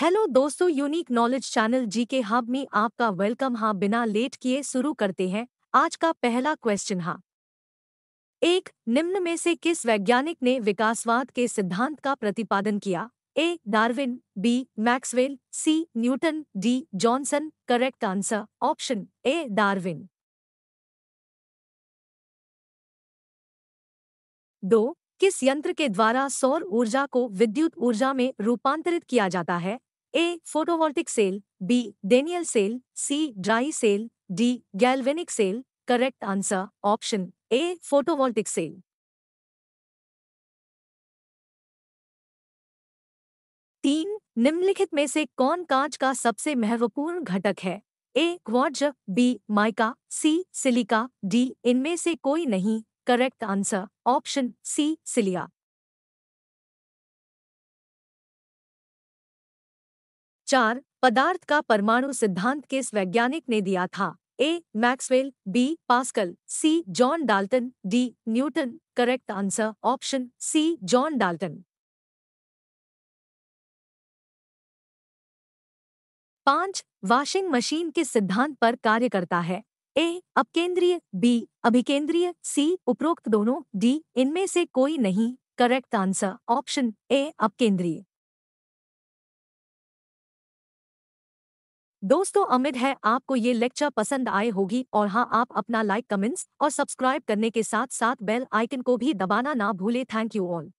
hello दोस्तों unique knowledge channel जी के hub में आपका वेलकम हाँ बिना लेट किए शुरू करते हैं आज का पहला क्वेश्चन हाँ एक निम्न में से किस वैज्ञानिक ने विकासवाद के सिद्धांत का प्रतिपादन किया A Darwin B Maxwell C Newton D Johnson correct answer option A Darwin दो किस यंत्र के द्वारा सौर ऊर्जा को विद्युत ऊर्जा में रूपांतरित किया जाता है A photovoltaic cell B Daniell cell C dry cell D galvanic cell correct answer option A photovoltaic cell तीन निम्नलिखित में से कौन कांच का सबसे महत्वपूर्ण घटक है A quartz B mica C silica D इनमें से कोई नहीं correct answer option C silica चार पदार्थ का परमाणु सिद्धांत किस वैज्ञानिक ने दिया था A Maxwell B Pascal C John Dalton D Newton correct answer option C John Dalton पांच वॉशिंग मशीन के सिद्धांत पर कार्य करता है ए अपकेंद्रीय बी अभिकेंद्रीय सी उपरोक्त दोनों डी इनमें से कोई नहीं करेक्ट आंसर ऑप्शन ए अपकेंद्रीय दोस्तों उम्मीद है आपको ये लेक्चर पसंद आए होगी और हाँ आप अपना लाइक कमेंट्स और सब्सक्राइब करने के साथ साथ बेल आइकन को भी दबाना ना भूले थैंक यू ऑल